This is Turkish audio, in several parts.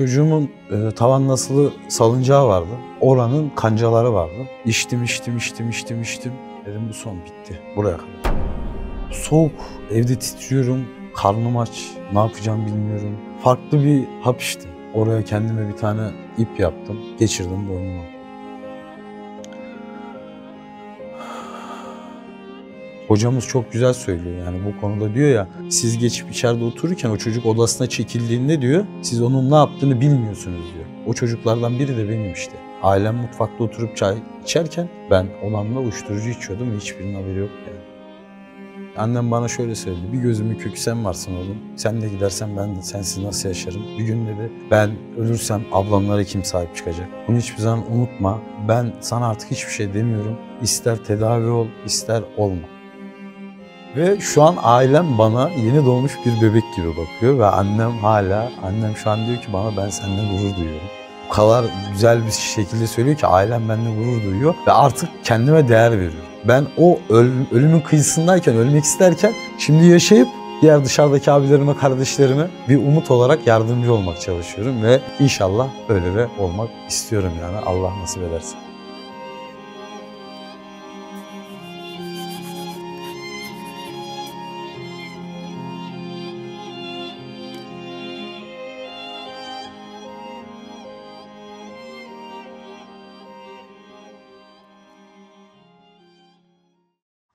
Çocuğumun e, tavan nasılı salıncağı vardı. Oranın kancaları vardı. İçtim, içtim, içtim, içtim, içtim. Dedim bu son bitti. Buraya kadar. Soğuk, evde titriyorum. Karnım aç, ne yapacağım bilmiyorum. Farklı bir hap içtim. Oraya kendime bir tane ip yaptım. Geçirdim boynuma. Hocamız çok güzel söylüyor yani bu konuda diyor ya siz geçip içeride otururken o çocuk odasına çekildiğinde diyor siz onun ne yaptığını bilmiyorsunuz diyor. O çocuklardan biri de benim işte. Ailem mutfakta oturup çay içerken ben olanla uyuşturucu içiyordum ve hiçbirinin haberi yok yani. Annem bana şöyle söyledi. Bir gözümün kökü sen varsın oğlum. Sen de gidersen ben de sensiz nasıl yaşarım? Bir gün dedi ben ölürsem ablamlara kim sahip çıkacak? Bunu hiçbir zaman unutma. Ben sana artık hiçbir şey demiyorum. İster tedavi ol, ister olma. Ve şu an ailem bana yeni doğmuş bir bebek gibi bakıyor ve annem hala, annem şu an diyor ki bana ben senden gurur duyuyorum. O kadar güzel bir şekilde söylüyor ki ailem benden gurur duyuyor ve artık kendime değer veriyorum. Ben o öl, ölümün kıyısındayken, ölmek isterken şimdi yaşayıp diğer dışarıdaki abilerime, kardeşlerime bir umut olarak yardımcı olmak çalışıyorum ve inşallah öyle de olmak istiyorum yani Allah nasip ederse.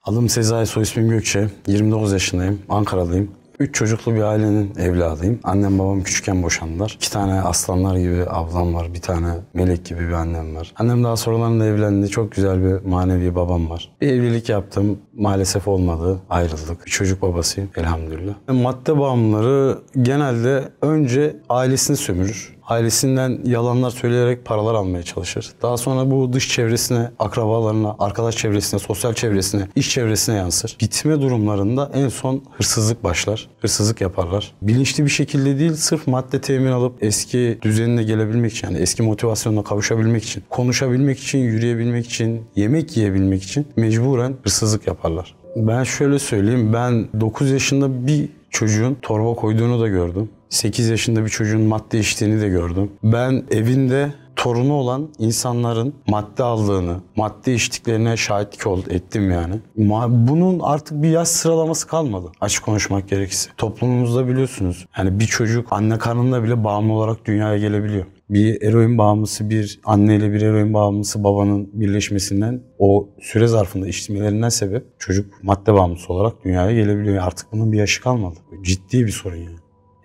Adım Sezai Soy ismim Gökçe. 29 yaşındayım. Ankaralıyım. Üç çocuklu bir ailenin evladıyım. Annem babam küçükken boşandılar. İki tane aslanlar gibi ablam var. Bir tane melek gibi bir annem var. Annem daha sonralarında evlendi. Çok güzel bir manevi babam var. Bir evlilik yaptım. Maalesef olmadı. Ayrıldık. Bir çocuk babasıyım elhamdülillah. Madde bağımlıları genelde önce ailesini sömürür. Ailesinden yalanlar söyleyerek paralar almaya çalışır. Daha sonra bu dış çevresine, akrabalarına, arkadaş çevresine, sosyal çevresine, iş çevresine yansır. Bitme durumlarında en son hırsızlık başlar. Hırsızlık yaparlar. Bilinçli bir şekilde değil, sırf madde temin alıp eski düzenine gelebilmek için, yani eski motivasyonuna kavuşabilmek için, konuşabilmek için, yürüyebilmek için, yemek yiyebilmek için mecburen hırsızlık yaparlar. Ben şöyle söyleyeyim, ben 9 yaşında bir çocuğun torba koyduğunu da gördüm. 8 yaşında bir çocuğun madde içtiğini de gördüm. Ben evinde torunu olan insanların madde aldığını, madde içtiklerine şahitlik oldu, ettim yani. Bunun artık bir yaş sıralaması kalmadı açık konuşmak gerekirse. Toplumumuzda biliyorsunuz yani bir çocuk anne karnında bile bağımlı olarak dünyaya gelebiliyor. Bir eroin bağımlısı bir anneyle bir eroin bağımlısı babanın birleşmesinden o süre zarfında içtimelerinden sebep çocuk madde bağımlısı olarak dünyaya gelebiliyor. Artık bunun bir yaşı kalmadı. Ciddi bir sorun yani.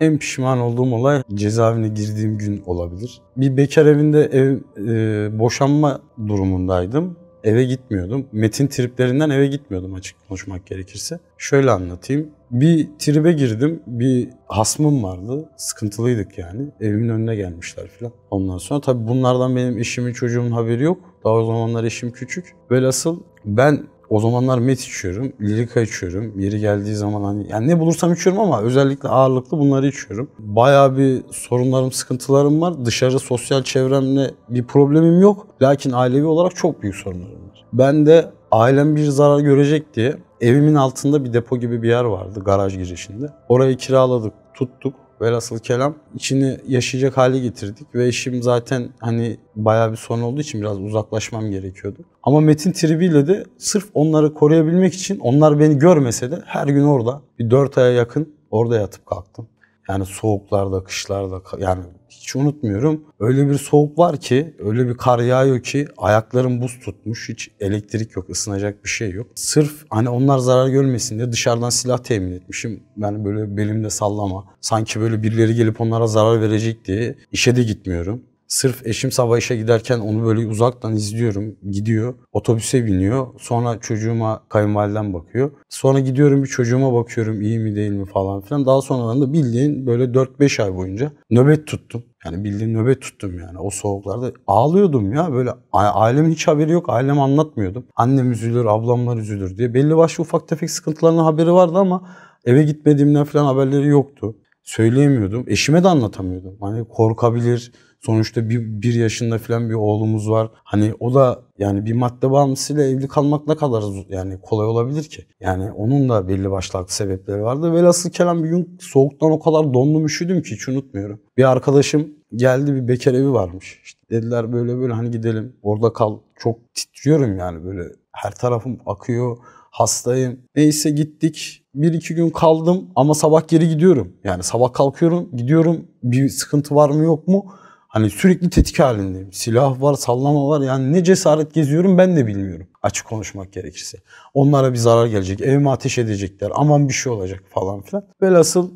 En pişman olduğum olay cezaevine girdiğim gün olabilir. Bir bekar evinde ev e, boşanma durumundaydım. Eve gitmiyordum. Metin triplerinden eve gitmiyordum açık konuşmak gerekirse. Şöyle anlatayım. Bir tribe girdim. Bir hasmım vardı. Sıkıntılıydık yani. Evimin önüne gelmişler falan. Ondan sonra tabii bunlardan benim eşimin çocuğumun haberi yok. Daha o zamanlar eşim küçük. Velhasıl ben o zamanlar met içiyorum, lirika içiyorum. Yeri geldiği zaman hani yani ne bulursam içiyorum ama özellikle ağırlıklı bunları içiyorum. Bayağı bir sorunlarım, sıkıntılarım var. Dışarı sosyal çevremle bir problemim yok. Lakin ailevi olarak çok büyük sorunlarım var. Ben de ailem bir zarar görecek diye evimin altında bir depo gibi bir yer vardı garaj girişinde. Orayı kiraladık, tuttuk velhasıl kelam içini yaşayacak hale getirdik ve işim zaten hani bayağı bir sorun olduğu için biraz uzaklaşmam gerekiyordu. Ama Metin tribiyle de sırf onları koruyabilmek için onlar beni görmese de her gün orada bir 4 aya yakın orada yatıp kalktım. Yani soğuklarda, kışlarda yani hiç unutmuyorum. Öyle bir soğuk var ki, öyle bir kar yağıyor ki ayaklarım buz tutmuş. Hiç elektrik yok, ısınacak bir şey yok. Sırf hani onlar zarar görmesin diye dışarıdan silah temin etmişim. Yani böyle belimde sallama. Sanki böyle birileri gelip onlara zarar verecek diye işe de gitmiyorum. Sırf eşim sabah işe giderken onu böyle uzaktan izliyorum. Gidiyor, otobüse biniyor. Sonra çocuğuma kayınvaliden bakıyor. Sonra gidiyorum bir çocuğuma bakıyorum iyi mi değil mi falan filan. Daha sonradan da bildiğin böyle 4-5 ay boyunca nöbet tuttum. Yani bildiğin nöbet tuttum yani o soğuklarda. Ağlıyordum ya böyle ailemin hiç haberi yok. Ailem anlatmıyordum. Annem üzülür, ablamlar üzülür diye. Belli başlı ufak tefek sıkıntılarına haberi vardı ama eve gitmediğimden falan haberleri yoktu. Söyleyemiyordum. Eşime de anlatamıyordum. Hani korkabilir, Sonuçta bir, bir yaşında falan bir oğlumuz var. Hani o da yani bir madde bağımlısıyla evli kalmak ne kadar yani kolay olabilir ki? Yani onun da belli başlı haklı sebepleri vardı. Velhasıl kelam bir gün soğuktan o kadar dondum üşüdüm ki hiç unutmuyorum. Bir arkadaşım geldi bir bekar evi varmış. İşte dediler böyle böyle hani gidelim orada kal. Çok titriyorum yani böyle her tarafım akıyor hastayım. Neyse gittik. Bir iki gün kaldım ama sabah geri gidiyorum. Yani sabah kalkıyorum, gidiyorum. Bir sıkıntı var mı yok mu? Hani sürekli tetik halindeyim. Silah var, sallama var. Yani ne cesaret geziyorum ben de bilmiyorum. Açık konuşmak gerekirse. Onlara bir zarar gelecek. Evime ateş edecekler. Aman bir şey olacak falan filan. Velhasıl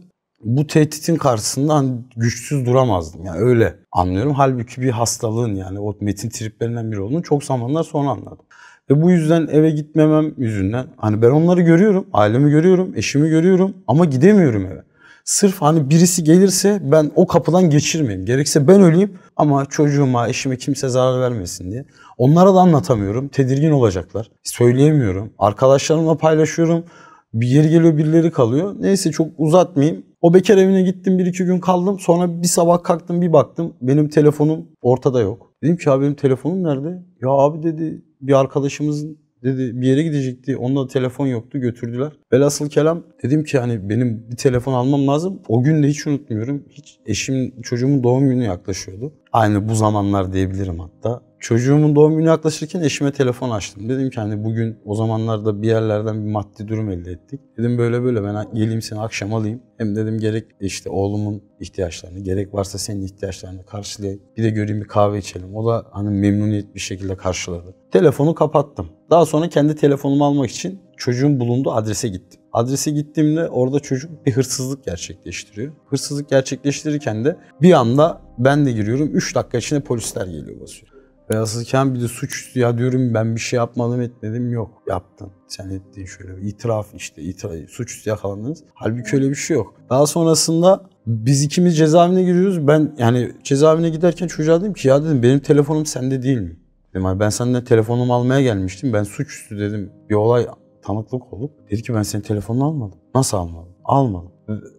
bu tehditin karşısında hani güçsüz duramazdım. Yani öyle anlıyorum. Halbuki bir hastalığın yani o metin triplerinden biri olduğunu çok zamanlar sonra anladım. Ve bu yüzden eve gitmemem yüzünden hani ben onları görüyorum, ailemi görüyorum, eşimi görüyorum ama gidemiyorum eve. Sırf hani birisi gelirse ben o kapıdan geçirmeyeyim. Gerekse ben öleyim ama çocuğuma, eşime kimse zarar vermesin diye. Onlara da anlatamıyorum. Tedirgin olacaklar. Söyleyemiyorum. Arkadaşlarımla paylaşıyorum. Bir yeri geliyor birileri kalıyor. Neyse çok uzatmayayım. O bekar evine gittim bir iki gün kaldım. Sonra bir sabah kalktım bir baktım. Benim telefonum ortada yok. Dedim ki abi benim telefonum nerede? Ya abi dedi bir arkadaşımızın Dedi bir yere gidecekti. Onda telefon yoktu. Götürdüler. Velhasıl kelam dedim ki hani benim bir telefon almam lazım. O gün de hiç unutmuyorum. Hiç eşim çocuğumun doğum günü yaklaşıyordu. Aynı bu zamanlar diyebilirim hatta. Çocuğumun doğum günü yaklaşırken eşime telefon açtım. Dedim ki hani bugün o zamanlarda bir yerlerden bir maddi durum elde ettik. Dedim böyle böyle ben geleyim seni akşam alayım. Hem dedim gerek işte oğlumun ihtiyaçlarını, gerek varsa senin ihtiyaçlarını karşılayayım. Bir de göreyim bir kahve içelim. O da hani memnuniyet bir şekilde karşıladı. Telefonu kapattım. Daha sonra kendi telefonumu almak için çocuğun bulunduğu adrese gittim. Adrese gittiğimde orada çocuk bir hırsızlık gerçekleştiriyor. Hırsızlık gerçekleştirirken de bir anda ben de giriyorum. 3 dakika içinde polisler geliyor basıyor. Beyazlıken bir de suç ya diyorum ben bir şey yapmadım etmedim yok yaptın. Sen ettiğin şöyle itiraf işte itiraf, suçüstü yakalandınız. Halbuki öyle bir şey yok. Daha sonrasında biz ikimiz cezaevine giriyoruz. Ben yani cezaevine giderken çocuğa dedim ki ya dedim benim telefonum sende değil mi? Dedim, ben senden telefonumu almaya gelmiştim. Ben suçüstü dedim bir olay tanıklık olup dedi ki ben senin telefonunu almadım. Nasıl almadım? Almadım.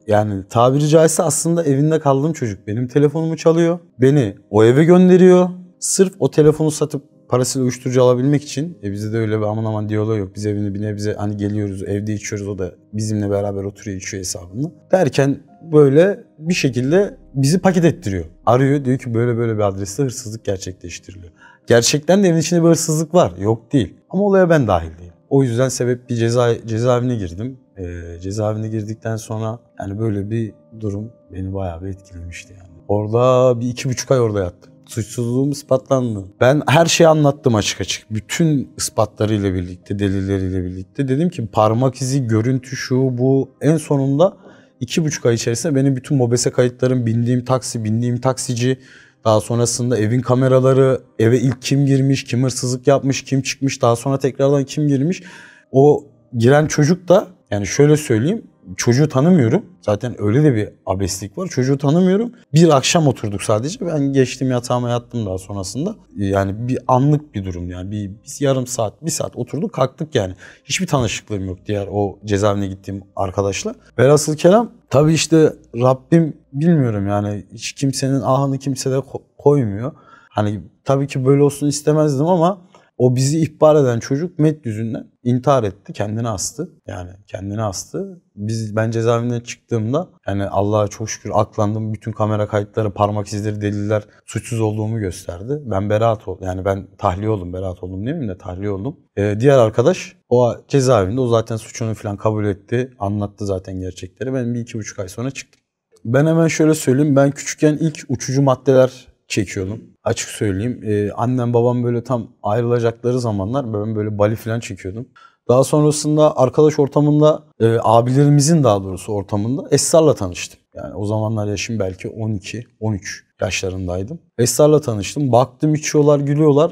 Yani tabiri caizse aslında evinde kaldığım çocuk benim telefonumu çalıyor. Beni o eve gönderiyor. Sırf o telefonu satıp parasıyla uyuşturucu alabilmek için e bizde de öyle bir aman aman diyaloğu yok. Biz evine bine bize hani geliyoruz evde içiyoruz o da bizimle beraber oturuyor içiyor hesabını. Derken böyle bir şekilde bizi paket ettiriyor. Arıyor diyor ki böyle böyle bir adreste hırsızlık gerçekleştiriliyor. Gerçekten de evin içinde bir hırsızlık var. Yok değil. Ama olaya ben dahil değilim. O yüzden sebep bir ceza, cezaevine girdim. E, cezaevine girdikten sonra yani böyle bir durum beni bayağı bir etkilemişti yani. Orada bir iki buçuk ay orada yattım. Suçsuzluğum ispatlandı. Ben her şeyi anlattım açık açık. Bütün ispatlarıyla birlikte, delilleriyle birlikte. Dedim ki parmak izi, görüntü şu bu. En sonunda iki buçuk ay içerisinde benim bütün mobese kayıtlarım, bindiğim taksi, bindiğim taksici, daha sonrasında evin kameraları, eve ilk kim girmiş, kim hırsızlık yapmış, kim çıkmış, daha sonra tekrardan kim girmiş. O giren çocuk da yani şöyle söyleyeyim çocuğu tanımıyorum. Zaten öyle de bir abeslik var. Çocuğu tanımıyorum. Bir akşam oturduk sadece. Ben geçtim yatağıma yattım daha sonrasında. Yani bir anlık bir durum yani. Bir, bir yarım saat, bir saat oturduk kalktık yani. Hiçbir tanışıklığım yok diğer o cezaevine gittiğim arkadaşla. Velhasıl kelam tabii işte Rabbim bilmiyorum yani hiç kimsenin ahını kimse de koymuyor. Hani tabii ki böyle olsun istemezdim ama o bizi ihbar eden çocuk met yüzünden intihar etti, kendini astı. Yani kendini astı. Biz ben cezaevinden çıktığımda yani Allah'a çok şükür aklandım. Bütün kamera kayıtları, parmak izleri, deliller suçsuz olduğumu gösterdi. Ben beraat oldum. Yani ben tahliye oldum, beraat oldum değil mi de tahliye oldum. Ee, diğer arkadaş o cezaevinde o zaten suçunu falan kabul etti. Anlattı zaten gerçekleri. Ben bir iki buçuk ay sonra çıktım. Ben hemen şöyle söyleyeyim. Ben küçükken ilk uçucu maddeler çekiyordum açık söyleyeyim. E, annem babam böyle tam ayrılacakları zamanlar ben böyle bali falan çekiyordum. Daha sonrasında arkadaş ortamında, e, abilerimizin daha doğrusu ortamında Esrar'la tanıştım. Yani o zamanlar yaşım belki 12, 13 yaşlarındaydım. Esrar'la tanıştım. Baktım içiyorlar, gülüyorlar.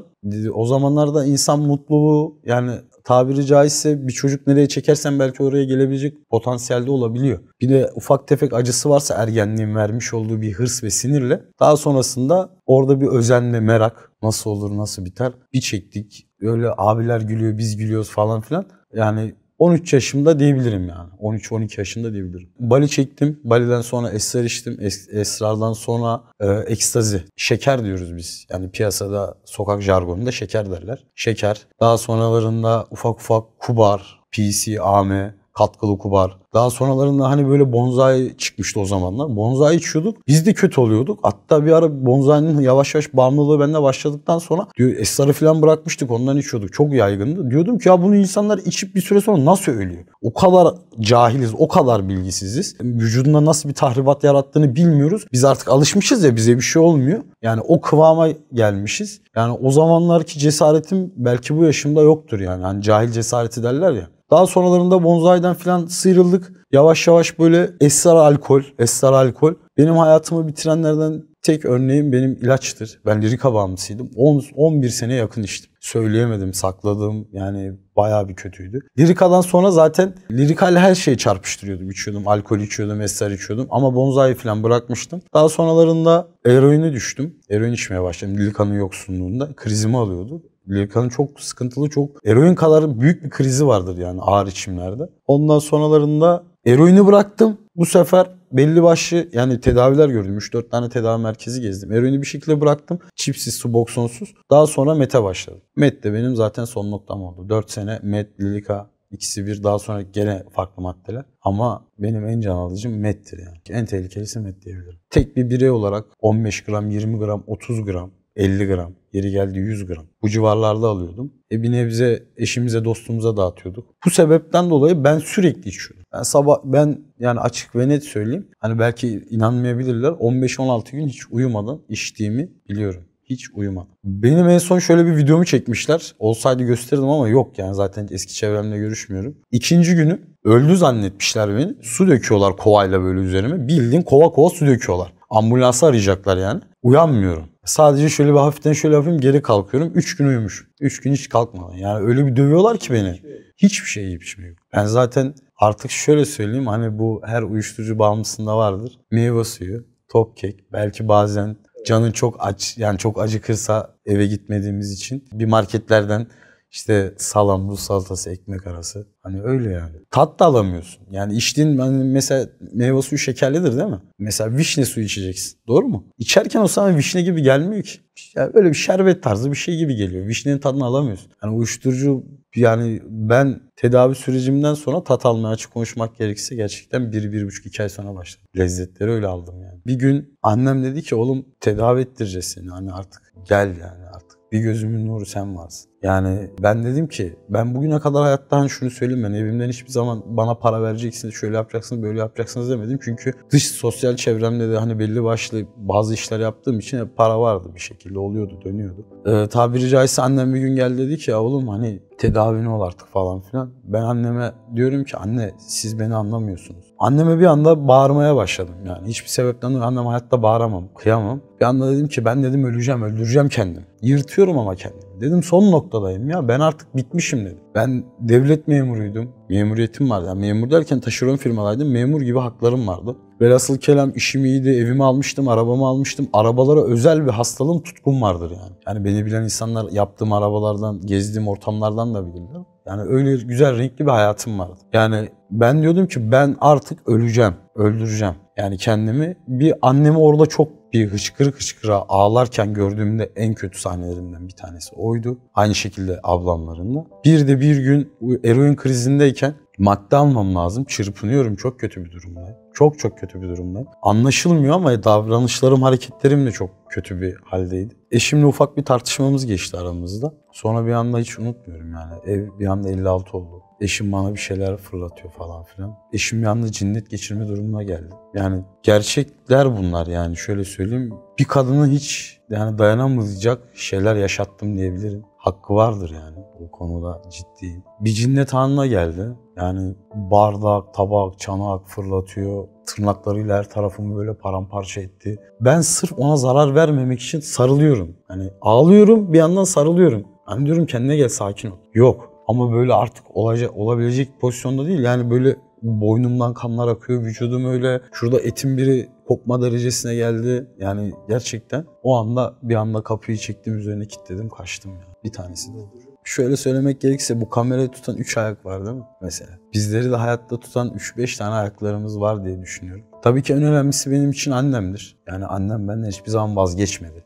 O zamanlarda insan mutluluğu yani tabiri caizse bir çocuk nereye çekersen belki oraya gelebilecek potansiyelde olabiliyor. Bir de ufak tefek acısı varsa ergenliğin vermiş olduğu bir hırs ve sinirle daha sonrasında orada bir özenle merak nasıl olur nasıl biter bir çektik böyle abiler gülüyor biz gülüyoruz falan filan yani 13 yaşımda diyebilirim yani. 13-12 yaşında diyebilirim. Bali çektim. Bali'den sonra esrar içtim. Es esrardan sonra e, ekstazi. Şeker diyoruz biz. Yani piyasada sokak jargonunda şeker derler. Şeker. Daha sonralarında ufak ufak kubar, PC, AM, katkılı kubar. Daha sonralarında hani böyle bonzai çıkmıştı o zamanlar. Bonzai içiyorduk. Biz de kötü oluyorduk. Hatta bir ara bonzainin yavaş yavaş bağımlılığı bende başladıktan sonra diyor esrarı falan bırakmıştık ondan içiyorduk. Çok yaygındı. Diyordum ki ya bunu insanlar içip bir süre sonra nasıl ölüyor? O kadar cahiliz, o kadar bilgisiziz. Vücudunda nasıl bir tahribat yarattığını bilmiyoruz. Biz artık alışmışız ya bize bir şey olmuyor. Yani o kıvama gelmişiz. Yani o zamanlarki cesaretim belki bu yaşımda yoktur yani. Hani cahil cesareti derler ya. Daha sonralarında bonsai'den filan sıyrıldık. Yavaş yavaş böyle esrar alkol, esrar alkol. Benim hayatımı bitirenlerden tek örneğim benim ilaçtır. Ben lirika bağımlısıydım. 10, 11 sene yakın içtim. Söyleyemedim, sakladım. Yani bayağı bir kötüydü. Lirika'dan sonra zaten lirikayla her şeyi çarpıştırıyordum. İçiyordum, alkol içiyordum, esrar içiyordum. Ama bonzai falan bırakmıştım. Daha sonralarında eroine düştüm. Eroin içmeye başladım. Lirika'nın yoksunluğunda. Krizimi alıyordu. Lirkan'ın çok sıkıntılı, çok eroin kadar büyük bir krizi vardır yani ağır içimlerde. Ondan sonralarında eroini bıraktım. Bu sefer belli başlı yani tedaviler gördüm. 3-4 tane tedavi merkezi gezdim. Eroini bir şekilde bıraktım. Çipsiz, suboksonsuz. Daha sonra MET'e başladım. MET de benim zaten son noktam oldu. 4 sene MET, Lilika, ikisi bir daha sonra gene farklı maddeler. Ama benim en can alıcım mettir yani. En tehlikelisi met diyebilirim. Tek bir birey olarak 15 gram, 20 gram, 30 gram 50 gram, yeri geldi 100 gram. Bu civarlarda alıyordum. E bir nebze eşimize, dostumuza dağıtıyorduk. Bu sebepten dolayı ben sürekli içiyordum. Ben sabah ben yani açık ve net söyleyeyim. Hani belki inanmayabilirler. 15-16 gün hiç uyumadan içtiğimi biliyorum. Hiç uyumadım. Benim en son şöyle bir videomu çekmişler. Olsaydı gösterirdim ama yok yani zaten eski çevremle görüşmüyorum. İkinci günü öldü zannetmişler beni. Su döküyorlar kovayla böyle üzerime. Bildiğin kova kova su döküyorlar. Ambulansı arayacaklar yani. Uyanmıyorum. Sadece şöyle bir hafiften şöyle yapayım geri kalkıyorum. Üç gün uyumuş, üç gün hiç kalkmadan. Yani öyle bir dövüyorlar ki beni. Hiçbir şey yiyip içmiyorum. Şey, şey ben zaten artık şöyle söyleyeyim hani bu her uyuşturucu bağımlısında vardır. Meyve suyu, top kek, belki bazen canın çok aç yani çok acıkırsa eve gitmediğimiz için bir marketlerden işte salam, Rus salatası, ekmek arası. Hani öyle yani. Tat da alamıyorsun. Yani içtiğin hani mesela meyve suyu şekerlidir değil mi? Mesela vişne suyu içeceksin. Doğru mu? İçerken o sana vişne gibi gelmiyor ki. Yani böyle bir şerbet tarzı bir şey gibi geliyor. Vişnenin tadını alamıyorsun. Yani uyuşturucu yani ben tedavi sürecimden sonra tat almaya açık konuşmak gerekirse gerçekten 1-1,5-2 ay sonra başladım. Lezzetleri öyle aldım yani. Bir gün annem dedi ki oğlum tedavi ettireceğiz seni. Hani artık gel yani artık. Bir gözümün nuru sen varsın. Yani ben dedim ki ben bugüne kadar hayatta hani şunu söyleyeyim ben evimden hiçbir zaman bana para vereceksiniz, şöyle yapacaksınız, böyle yapacaksınız demedim. Çünkü dış sosyal çevremde de hani belli başlı bazı işler yaptığım için para vardı bir şekilde oluyordu, dönüyordu. Ee, tabiri caizse annem bir gün geldi dedi ki ya oğlum hani tedavini ol artık falan filan. Ben anneme diyorum ki anne siz beni anlamıyorsunuz. Anneme bir anda bağırmaya başladım yani. Hiçbir sebepten dolayı annem hayatta bağıramam, kıyamam. Bir anda dedim ki ben dedim öleceğim, öldüreceğim kendim. Yırtıyorum ama kendimi. Dedim son noktadayım ya ben artık bitmişim dedim. Ben devlet memuruydum. Memuriyetim vardı. Yani memur derken taşeron firmalaydım. Memur gibi haklarım vardı. Velhasıl kelam işim iyiydi. Evimi almıştım, arabamı almıştım. Arabalara özel bir hastalığım, tutkum vardır yani. Yani beni bilen insanlar yaptığım arabalardan, gezdiğim ortamlardan da bilirler. Yani öyle güzel, renkli bir hayatım vardı. Yani ben diyordum ki ben artık öleceğim, öldüreceğim. Yani kendimi bir annemi orada çok bir hışkır hışkıra ağlarken gördüğümde en kötü sahnelerimden bir tanesi oydu. Aynı şekilde ablamların Bir de bir gün eroin krizindeyken madde almam lazım. Çırpınıyorum çok kötü bir durumda. Çok çok kötü bir durumda. Anlaşılmıyor ama davranışlarım, hareketlerim de çok kötü bir haldeydi. Eşimle ufak bir tartışmamız geçti aramızda. Sonra bir anda hiç unutmuyorum yani. Ev bir anda 56 oldu. Eşim bana bir şeyler fırlatıyor falan filan. Eşim yalnız cinnet geçirme durumuna geldi. Yani gerçekler bunlar yani şöyle söyleyeyim. Bir kadını hiç yani dayanamayacak şeyler yaşattım diyebilirim. Hakkı vardır yani bu konuda ciddi. Bir cinnet anına geldi. Yani bardak, tabak, çanak fırlatıyor. Tırnaklarıyla her tarafımı böyle paramparça etti. Ben sırf ona zarar vermemek için sarılıyorum. Hani ağlıyorum bir yandan sarılıyorum. Ben diyorum kendine gel sakin ol. Yok ama böyle artık olacak, olabilecek pozisyonda değil. Yani böyle boynumdan kanlar akıyor, vücudum öyle. Şurada etim biri kopma derecesine geldi. Yani gerçekten o anda bir anda kapıyı çektim, üzerine kilitledim, kaçtım ya. Bir tanesi de olur. Şöyle söylemek gerekirse bu kamerayı tutan 3 ayak var değil mi mesela? Bizleri de hayatta tutan 3-5 tane ayaklarımız var diye düşünüyorum. Tabii ki en önemlisi benim için annemdir. Yani annem benden hiçbir zaman vazgeçmedi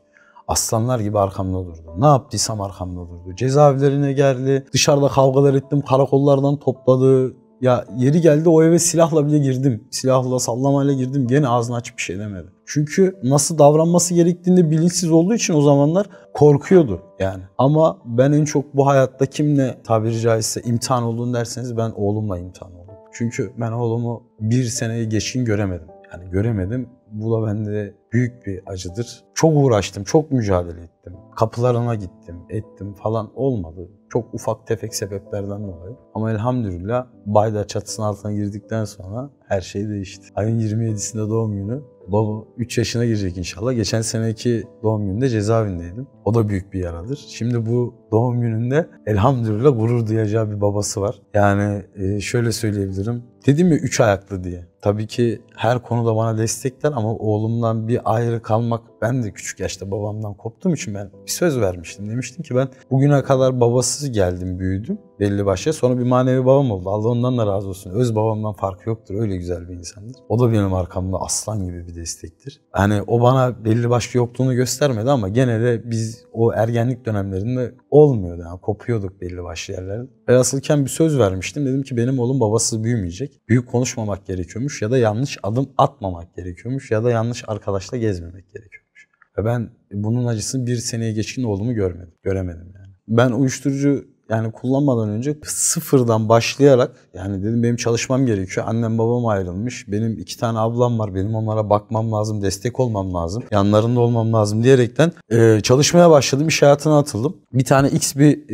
aslanlar gibi arkamda durdu. Ne yaptıysam arkamda durdu. Cezaevlerine geldi, dışarıda kavgalar ettim, karakollardan topladı. Ya yeri geldi o eve silahla bile girdim. Silahla sallamayla girdim. Gene ağzını açıp bir şey demedi. Çünkü nasıl davranması gerektiğinde bilinçsiz olduğu için o zamanlar korkuyordu yani. Ama ben en çok bu hayatta kimle tabiri caizse imtihan olduğunu derseniz ben oğlumla imtihan oldum. Çünkü ben oğlumu bir seneyi geçin göremedim. Yani göremedim. Bu da bende büyük bir acıdır. Çok uğraştım, çok mücadele ettim. Kapılarına gittim, ettim falan olmadı. Çok ufak tefek sebeplerden dolayı. Ama elhamdülillah Bayda çatısının altına girdikten sonra her şey değişti. Ayın 27'sinde doğum günü Lolo 3 yaşına girecek inşallah. Geçen seneki doğum gününde cezaevindeydim. O da büyük bir yaradır. Şimdi bu doğum gününde elhamdülillah gurur duyacağı bir babası var. Yani e, şöyle söyleyebilirim. Dedim ya üç ayaklı diye. Tabii ki her konuda bana destekler ama oğlumdan bir ayrı kalmak ben de küçük yaşta babamdan koptuğum için ben bir söz vermiştim. Demiştim ki ben bugüne kadar babasız geldim büyüdüm belli başlı. Sonra bir manevi babam oldu. Allah ondan da razı olsun. Öz babamdan farkı yoktur. Öyle güzel bir insandır. O da benim arkamda aslan gibi bir destektir. Yani o bana belli başlı yokluğunu göstermedi ama gene de biz o ergenlik dönemlerinde olmuyordu. Yani kopuyorduk belli başlı yerlerde. asılken bir söz vermiştim. Dedim ki benim oğlum babasız büyümeyecek. Büyük konuşmamak gerekiyormuş ya da yanlış adım atmamak gerekiyormuş ya da yanlış arkadaşla gezmemek gerekiyormuş. Ve ben bunun acısını bir seneye geçkin oğlumu görmedim. Göremedim yani. Ben uyuşturucu yani kullanmadan önce sıfırdan başlayarak yani dedim benim çalışmam gerekiyor. Annem babam ayrılmış. Benim iki tane ablam var. Benim onlara bakmam lazım, destek olmam lazım. Yanlarında olmam lazım diyerekten e, çalışmaya başladım. İş hayatına atıldım. Bir tane X bir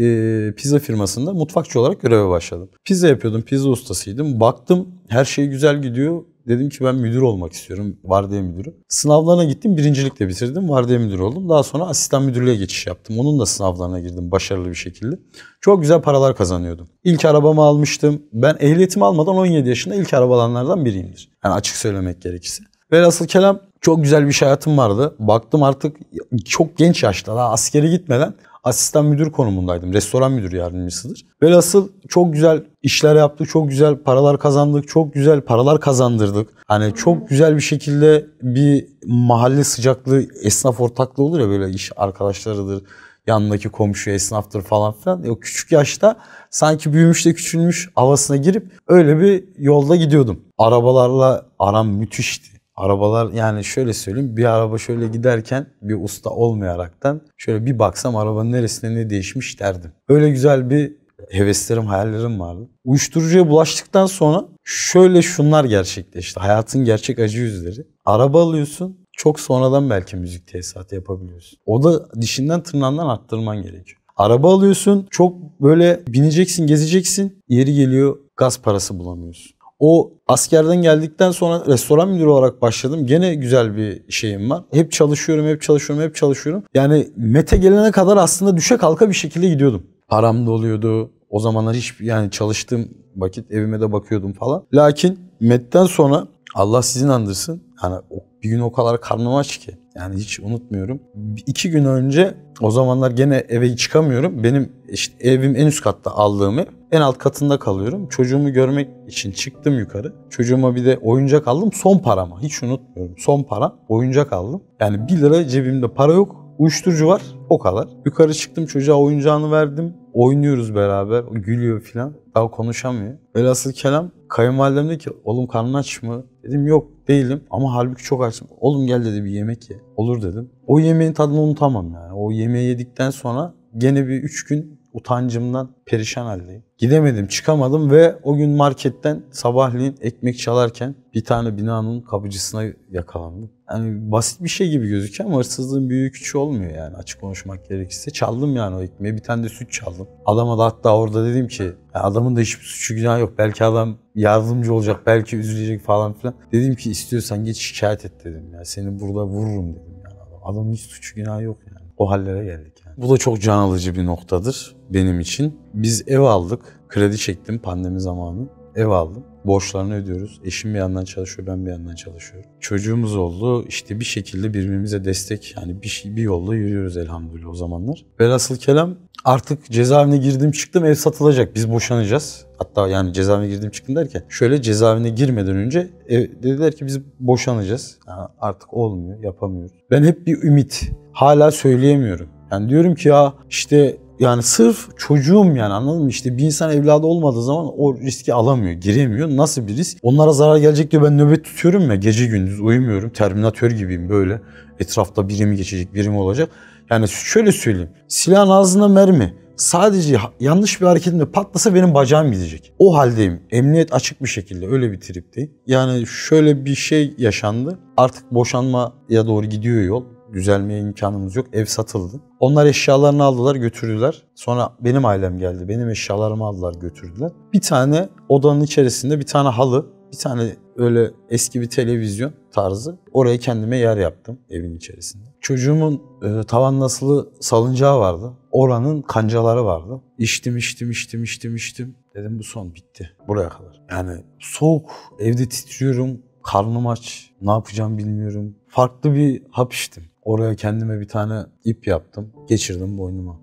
e, pizza firmasında mutfakçı olarak göreve başladım. Pizza yapıyordum. Pizza ustasıydım. Baktım her şey güzel gidiyor Dedim ki ben müdür olmak istiyorum. Vardiya müdürü. Sınavlarına gittim. Birincilikle bitirdim. Vardiya müdürü oldum. Daha sonra asistan müdürlüğe geçiş yaptım. Onun da sınavlarına girdim başarılı bir şekilde. Çok güzel paralar kazanıyordum. İlk arabamı almıştım. Ben ehliyetimi almadan 17 yaşında ilk araba alanlardan biriyimdir. Yani açık söylemek gerekirse. Velhasıl kelam çok güzel bir şey hayatım vardı. Baktım artık çok genç yaşta daha askere gitmeden asistan müdür konumundaydım. Restoran müdür yardımcısıdır. asıl çok güzel işler yaptık, çok güzel paralar kazandık, çok güzel paralar kazandırdık. Hani çok güzel bir şekilde bir mahalle sıcaklığı, esnaf ortaklığı olur ya böyle iş arkadaşlarıdır yanındaki komşu esnaftır falan filan. E, o küçük yaşta sanki büyümüş de küçülmüş havasına girip öyle bir yolda gidiyordum. Arabalarla aram müthişti. Arabalar yani şöyle söyleyeyim bir araba şöyle giderken bir usta olmayaraktan şöyle bir baksam arabanın neresinde ne değişmiş derdim. Öyle güzel bir heveslerim, hayallerim vardı. Uyuşturucuya bulaştıktan sonra şöyle şunlar gerçekleşti. Hayatın gerçek acı yüzleri. Araba alıyorsun, çok sonradan belki müzik tesisatı yapabiliyorsun. O da dişinden tırnağından arttırman gerekiyor. Araba alıyorsun, çok böyle bineceksin, gezeceksin. Yeri geliyor gaz parası bulamıyorsun. O askerden geldikten sonra restoran müdürü olarak başladım. Gene güzel bir şeyim var. Hep çalışıyorum, hep çalışıyorum, hep çalışıyorum. Yani MET'e gelene kadar aslında düşe kalka bir şekilde gidiyordum. Param da oluyordu. O zamanlar hiç yani çalıştığım vakit evime de bakıyordum falan. Lakin MET'ten sonra Allah sizin andırsın. Yani bir gün o kadar karnım aç ki. Yani hiç unutmuyorum. İki gün önce o zamanlar gene eve çıkamıyorum. Benim işte evim en üst katta aldığım ev. En alt katında kalıyorum. Çocuğumu görmek için çıktım yukarı. Çocuğuma bir de oyuncak aldım. Son parama. Hiç unutmuyorum. Son para. Oyuncak aldım. Yani bir lira cebimde para yok. Uyuşturucu var. O kadar. Yukarı çıktım çocuğa oyuncağını verdim. Oynuyoruz beraber. O gülüyor filan. Daha konuşamıyor. Velhasıl kelam Kayınvalidem dedi ki oğlum karnın aç mı? Dedim yok değilim ama halbuki çok açım. Oğlum gel dedi bir yemek ye. Olur dedim. O yemeğin tadını unutamam yani. O yemeği yedikten sonra gene bir üç gün Utancımdan perişan haldeyim. Gidemedim, çıkamadım ve o gün marketten sabahleyin ekmek çalarken bir tane binanın kapıcısına yakalandım. Yani basit bir şey gibi gözüküyor ama hırsızlığın büyüğü küçüğü olmuyor yani açık konuşmak gerekirse. Çaldım yani o ekmeği. Bir tane de süt çaldım. Adama da hatta orada dedim ki adamın da hiçbir suçu günah yok. Belki adam yardımcı olacak, belki üzülecek falan filan. Dedim ki istiyorsan git şikayet et dedim ya. Seni burada vururum dedim yani. Adamın hiç suçu günah yok yani. O hallere geldik. Bu da çok can alıcı bir noktadır benim için. Biz ev aldık, kredi çektim pandemi zamanı. Ev aldım. Borçlarını ödüyoruz. Eşim bir yandan çalışıyor, ben bir yandan çalışıyorum. Çocuğumuz oldu. işte bir şekilde birbirimize destek yani bir, şey, bir yolla yürüyoruz elhamdülillah o zamanlar. Velhasıl kelam artık cezaevine girdim çıktım ev satılacak. Biz boşanacağız. Hatta yani cezaevine girdim çıktım derken şöyle cezaevine girmeden önce ev, dediler ki biz boşanacağız. Yani artık olmuyor, yapamıyoruz. Ben hep bir ümit. Hala söyleyemiyorum. Yani diyorum ki ya işte yani sırf çocuğum yani anladın mı? İşte bir insan evladı olmadığı zaman o riski alamıyor, giremiyor. Nasıl bir risk? Onlara zarar gelecek diye ben nöbet tutuyorum ya gece gündüz uyumuyorum. Terminatör gibiyim böyle. Etrafta biri mi geçecek, biri mi olacak? Yani şöyle söyleyeyim. Silahın ağzına mermi sadece yanlış bir hareketimle patlasa benim bacağım gidecek. O haldeyim. Emniyet açık bir şekilde öyle bir tripteyim. Yani şöyle bir şey yaşandı. Artık boşanmaya doğru gidiyor yol. Düzelmeye imkanımız yok. Ev satıldı. Onlar eşyalarını aldılar götürdüler. Sonra benim ailem geldi. Benim eşyalarımı aldılar götürdüler. Bir tane odanın içerisinde bir tane halı, bir tane öyle eski bir televizyon tarzı. Oraya kendime yer yaptım evin içerisinde. Çocuğumun e, tavan nasılı salıncağı vardı. Oranın kancaları vardı. İçtim, içtim, içtim, içtim, içtim. Dedim bu son bitti. Buraya kadar. Yani soğuk, evde titriyorum, karnım aç, ne yapacağım bilmiyorum. Farklı bir hap içtim. Oraya kendime bir tane ip yaptım. Geçirdim boynuma.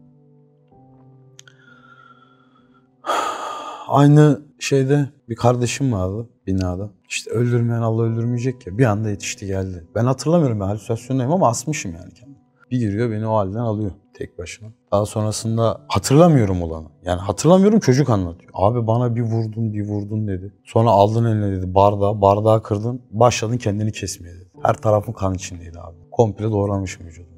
Aynı şeyde bir kardeşim vardı binada. İşte öldürmeyen Allah öldürmeyecek ya. Bir anda yetişti geldi. Ben hatırlamıyorum ben halüsinasyondayım ama asmışım yani kendimi. Bir giriyor beni o halden alıyor tek başına. Daha sonrasında hatırlamıyorum olanı. Yani hatırlamıyorum çocuk anlatıyor. Abi bana bir vurdun bir vurdun dedi. Sonra aldın eline dedi bardağı bardağı kırdın başladın kendini kesmeye dedi. Her tarafın kan içindeydi abi komple doğramışım vücudum.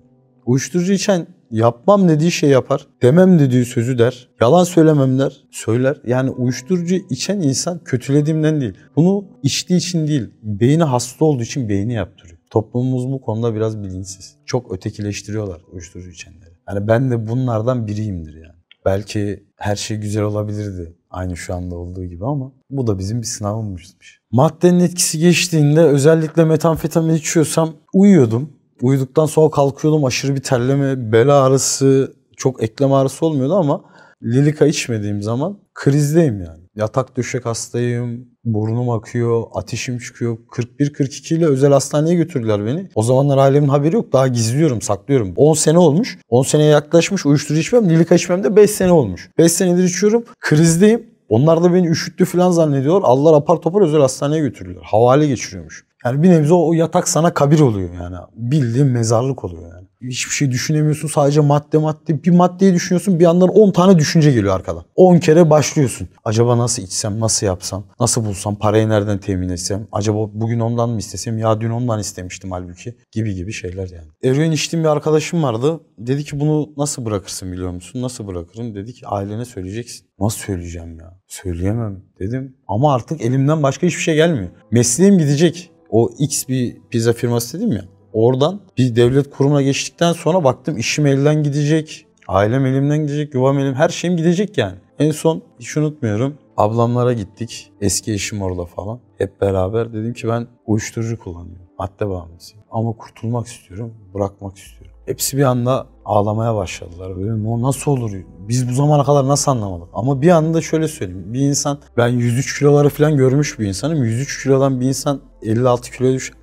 Uyuşturucu içen yapmam dediği şey yapar, demem dediği sözü der, yalan söylemem der, söyler. Yani uyuşturucu içen insan kötülediğimden değil. Bunu içtiği için değil, beyni hasta olduğu için beyni yaptırıyor. Toplumumuz bu konuda biraz bilinçsiz. Çok ötekileştiriyorlar uyuşturucu içenleri. Yani ben de bunlardan biriyimdir yani. Belki her şey güzel olabilirdi aynı şu anda olduğu gibi ama bu da bizim bir sınavımızmış. Maddenin etkisi geçtiğinde özellikle metamfetamin içiyorsam uyuyordum. Uyuduktan sonra kalkıyordum aşırı bir terleme, bel ağrısı, çok eklem ağrısı olmuyordu ama Lilika içmediğim zaman krizdeyim yani. Yatak döşek hastayım, burnum akıyor, ateşim çıkıyor. 41-42 ile özel hastaneye götürdüler beni. O zamanlar ailemin haberi yok. Daha gizliyorum, saklıyorum. 10 sene olmuş. 10 seneye yaklaşmış uyuşturucu içmem. Lilika içmem de 5 sene olmuş. 5 senedir içiyorum. Krizdeyim. Onlar da beni üşüttü falan zannediyor. Allah apar topar özel hastaneye götürüyorlar. Havale geçiriyormuş. Yani bir nebze o yatak sana kabir oluyor yani. Bildiğin mezarlık oluyor yani. Hiçbir şey düşünemiyorsun sadece madde madde. Bir maddeyi düşünüyorsun bir yandan 10 tane düşünce geliyor arkadan. 10 kere başlıyorsun. Acaba nasıl içsem, nasıl yapsam, nasıl bulsam, parayı nereden temin etsem, acaba bugün ondan mı istesem ya dün ondan istemiştim halbuki gibi gibi şeyler yani. Evren içtiğim bir arkadaşım vardı. Dedi ki bunu nasıl bırakırsın biliyor musun? Nasıl bırakırım? Dedi ki ailene söyleyeceksin. Nasıl söyleyeceğim ya? Söyleyemem dedim. Ama artık elimden başka hiçbir şey gelmiyor. Mesleğim gidecek o X bir pizza firması dedim ya. Oradan bir devlet kurumuna geçtikten sonra baktım işim elden gidecek. Ailem elimden gidecek, yuvam elim, her şeyim gidecek yani. En son hiç unutmuyorum. Ablamlara gittik. Eski eşim orada falan. Hep beraber dedim ki ben uyuşturucu kullanıyorum. Madde bağımlısıyım. Ama kurtulmak istiyorum, bırakmak istiyorum. Hepsi bir anda ağlamaya başladılar. Böyle nasıl olur? Biz bu zamana kadar nasıl anlamadık? Ama bir anda şöyle söyleyeyim. Bir insan ben 103 kiloları falan görmüş bir insanım. 103 kilodan bir insan 56 kiloya düşer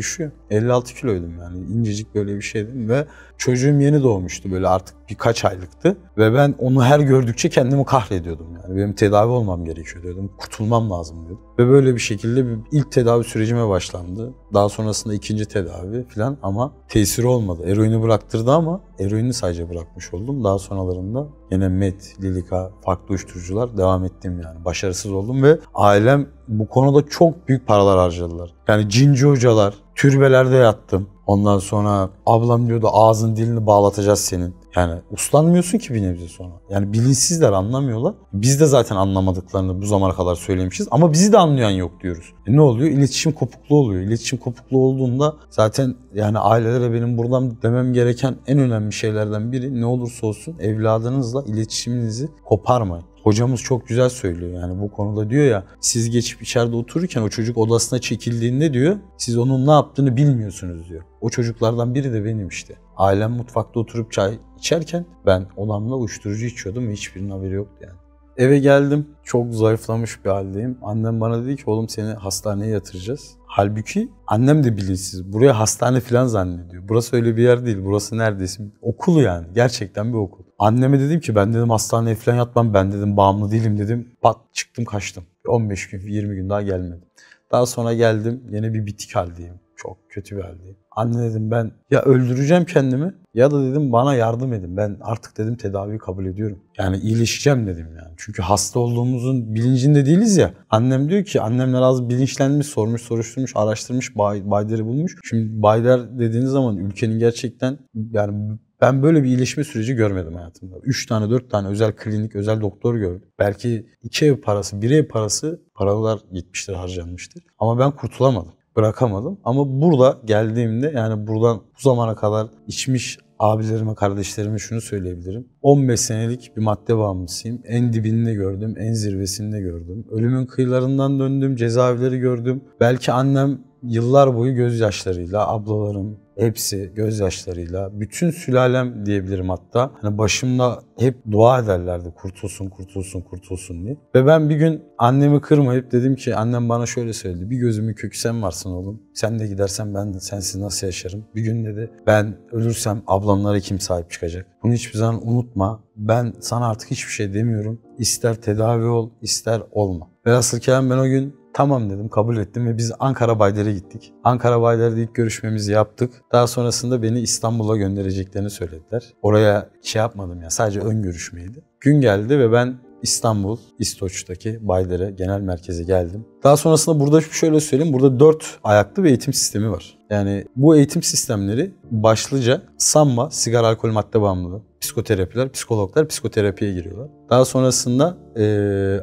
düşüyor. 56 kiloydum yani incecik böyle bir şeydim ve çocuğum yeni doğmuştu böyle artık birkaç aylıktı ve ben onu her gördükçe kendimi kahrediyordum yani benim tedavi olmam gerekiyor diyordum kurtulmam lazım diyordum ve böyle bir şekilde bir ilk tedavi sürecime başlandı daha sonrasında ikinci tedavi falan ama tesiri olmadı eroini bıraktırdı ama eroini sadece bırakmış oldum. Daha sonralarında yine met, lilika, farklı uyuşturucular devam ettim yani. Başarısız oldum ve ailem bu konuda çok büyük paralar harcadılar. Yani cinci hocalar, türbelerde yattım. Ondan sonra ablam diyordu ağzın dilini bağlatacağız senin. Yani uslanmıyorsun ki bir nebze sonra. Yani bilinçsizler anlamıyorlar. Biz de zaten anlamadıklarını bu zamana kadar söylemişiz ama bizi de anlayan yok diyoruz. E ne oluyor? İletişim kopuklu oluyor. İletişim kopuklu olduğunda zaten yani ailelere benim buradan demem gereken en önemli şeylerden biri ne olursa olsun evladınızla iletişiminizi koparmayın. Hocamız çok güzel söylüyor yani bu konuda diyor ya siz geçip içeride otururken o çocuk odasına çekildiğinde diyor siz onun ne yaptığını bilmiyorsunuz diyor. O çocuklardan biri de benim işte. Ailem mutfakta oturup çay içerken ben odamda uyuşturucu içiyordum ve hiçbirinin haberi yoktu yani. Eve geldim. Çok zayıflamış bir haldeyim. Annem bana dedi ki oğlum seni hastaneye yatıracağız. Halbuki annem de bilinçsiz. Buraya hastane falan zannediyor. Burası öyle bir yer değil. Burası neredeyse okul yani. Gerçekten bir okul. Anneme dedim ki ben dedim hastaneye falan yatmam. Ben dedim bağımlı değilim dedim. Pat çıktım kaçtım. 15 gün 20 gün daha gelmedim. Daha sonra geldim yine bir bitik haldeyim. Çok kötü bir haldeyim. Anne dedim ben ya öldüreceğim kendimi ya da dedim bana yardım edin. Ben artık dedim tedaviyi kabul ediyorum. Yani iyileşeceğim dedim yani. Çünkü hasta olduğumuzun bilincinde değiliz ya. Annem diyor ki annemler az bilinçlenmiş, sormuş, soruşturmuş, araştırmış, Bay, Bayder'i bulmuş. Şimdi Bayder dediğiniz zaman ülkenin gerçekten yani ben böyle bir iyileşme süreci görmedim hayatımda. 3 tane 4 tane özel klinik, özel doktor gördüm. Belki 2 ev parası, 1 ev parası paralar gitmiştir, harcanmıştır. Ama ben kurtulamadım bırakamadım. Ama burada geldiğimde yani buradan bu zamana kadar içmiş abilerime, kardeşlerime şunu söyleyebilirim. 15 senelik bir madde bağımlısıyım. En dibinde gördüm, en zirvesinde gördüm. Ölümün kıyılarından döndüm, cezaevleri gördüm. Belki annem yıllar boyu gözyaşlarıyla, ablalarım, Hepsi gözyaşlarıyla, bütün sülalem diyebilirim hatta. Hani başımda hep dua ederlerdi kurtulsun, kurtulsun, kurtulsun diye. Ve ben bir gün annemi kırmayıp dedim ki annem bana şöyle söyledi. Bir gözümün kökü sen varsın oğlum. Sen de gidersen ben de sensiz nasıl yaşarım? Bir gün dedi ben ölürsem ablamlara kim sahip çıkacak? Bunu hiçbir zaman unutma. Ben sana artık hiçbir şey demiyorum. İster tedavi ol, ister olma. Velhasıl kelam ben o gün Tamam dedim kabul ettim ve biz Ankara Bayder'e gittik. Ankara Bayder'de ilk görüşmemizi yaptık. Daha sonrasında beni İstanbul'a göndereceklerini söylediler. Oraya şey yapmadım ya sadece ön görüşmeydi. Gün geldi ve ben İstanbul, İstoç'taki Bayder'e genel merkeze geldim. Daha sonrasında burada şöyle söyleyeyim. Burada 4 ayaklı bir eğitim sistemi var. Yani bu eğitim sistemleri başlıca sanma, sigara, alkol, madde bağımlılığı, psikoterapiler, psikologlar psikoterapiye giriyorlar. Daha sonrasında e,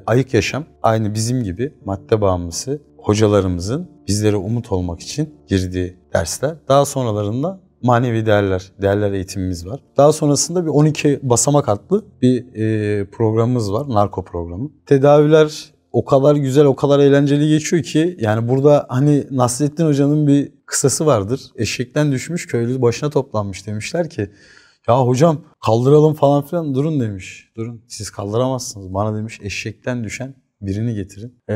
ayık yaşam aynı bizim gibi madde bağımlısı hocalarımızın bizlere umut olmak için girdiği dersler. Daha sonralarında manevi değerler, değerler eğitimimiz var. Daha sonrasında bir 12 basamak adlı bir e, programımız var, narko programı. Tedaviler o kadar güzel, o kadar eğlenceli geçiyor ki yani burada hani Nasrettin Hoca'nın bir kısası vardır. Eşekten düşmüş köylü başına toplanmış demişler ki ya hocam kaldıralım falan filan durun demiş. Durun siz kaldıramazsınız bana demiş eşekten düşen birini getirin. Ee,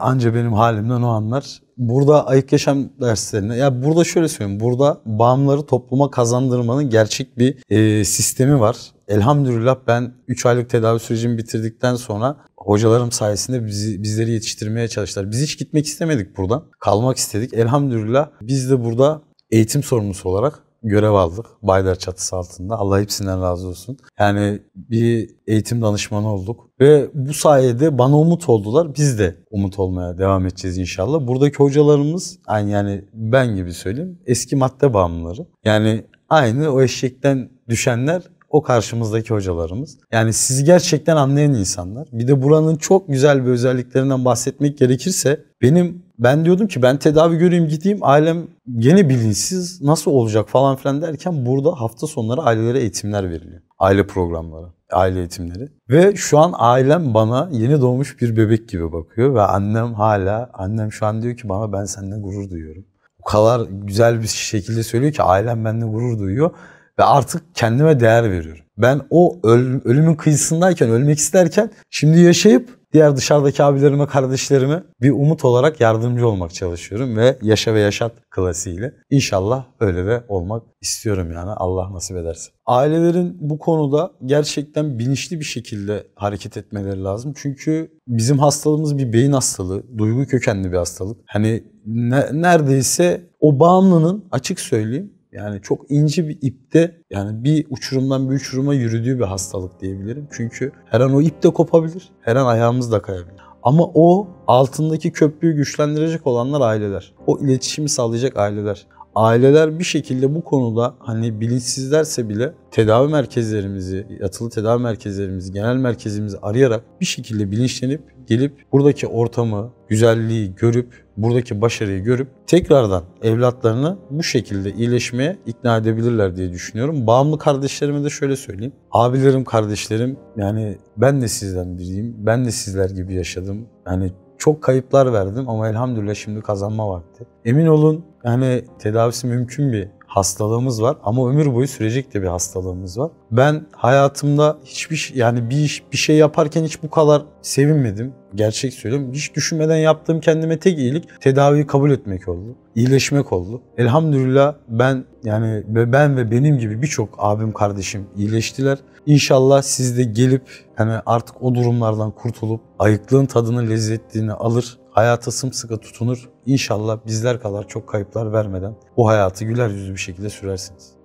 anca benim halimden o anlar. Burada ayık yaşam derslerine, ya burada şöyle söyleyeyim, burada bağımları topluma kazandırmanın gerçek bir e, sistemi var. Elhamdülillah ben 3 aylık tedavi sürecimi bitirdikten sonra hocalarım sayesinde bizi, bizleri yetiştirmeye çalıştılar. Biz hiç gitmek istemedik buradan. Kalmak istedik. Elhamdülillah biz de burada eğitim sorumlusu olarak görev aldık Baydar çatısı altında. Allah hepsinden razı olsun. Yani bir eğitim danışmanı olduk ve bu sayede bana umut oldular. Biz de umut olmaya devam edeceğiz inşallah. Buradaki hocalarımız aynı yani ben gibi söyleyeyim eski madde bağımlıları. Yani aynı o eşekten düşenler o karşımızdaki hocalarımız. Yani sizi gerçekten anlayan insanlar. Bir de buranın çok güzel bir özelliklerinden bahsetmek gerekirse benim ben diyordum ki ben tedavi göreyim gideyim ailem gene bilinçsiz nasıl olacak falan filan derken burada hafta sonları ailelere eğitimler veriliyor. Aile programları, aile eğitimleri. Ve şu an ailem bana yeni doğmuş bir bebek gibi bakıyor ve annem hala, annem şu an diyor ki bana ben senden gurur duyuyorum. O kadar güzel bir şekilde söylüyor ki ailem benimle gurur duyuyor ve artık kendime değer veriyorum. Ben o öl, ölümün kıyısındayken, ölmek isterken şimdi yaşayıp diğer dışarıdaki abilerime, kardeşlerime bir umut olarak yardımcı olmak çalışıyorum ve yaşa ve yaşat klasiğiyle. İnşallah öyle de olmak istiyorum yani Allah nasip ederse. Ailelerin bu konuda gerçekten bilinçli bir şekilde hareket etmeleri lazım. Çünkü bizim hastalığımız bir beyin hastalığı, duygu kökenli bir hastalık. Hani ne, neredeyse o bağımlının açık söyleyeyim yani çok ince bir ipte yani bir uçurumdan bir uçuruma yürüdüğü bir hastalık diyebilirim. Çünkü her an o ip de kopabilir, her an ayağımız da kayabilir. Ama o altındaki köprüyü güçlendirecek olanlar aileler. O iletişimi sağlayacak aileler. Aileler bir şekilde bu konuda hani bilinçsizlerse bile tedavi merkezlerimizi, yatılı tedavi merkezlerimizi, genel merkezimizi arayarak bir şekilde bilinçlenip gelip buradaki ortamı, güzelliği görüp buradaki başarıyı görüp tekrardan evlatlarını bu şekilde iyileşmeye ikna edebilirler diye düşünüyorum. Bağımlı kardeşlerime de şöyle söyleyeyim. Abilerim, kardeşlerim yani ben de sizden biriyim. Ben de sizler gibi yaşadım. Yani çok kayıplar verdim ama elhamdülillah şimdi kazanma vakti. Emin olun yani tedavisi mümkün bir hastalığımız var ama ömür boyu sürecek de bir hastalığımız var. Ben hayatımda hiçbir yani bir iş, bir şey yaparken hiç bu kadar sevinmedim. Gerçek söylüyorum. Hiç düşünmeden yaptığım kendime tek iyilik tedaviyi kabul etmek oldu. İyileşmek oldu. Elhamdülillah ben yani ben ve benim gibi birçok abim kardeşim iyileştiler. İnşallah siz de gelip hani artık o durumlardan kurtulup ayıklığın tadını lezzetini alır hayata sımsıkı tutunur. İnşallah bizler kadar çok kayıplar vermeden bu hayatı güler yüzlü bir şekilde sürersiniz.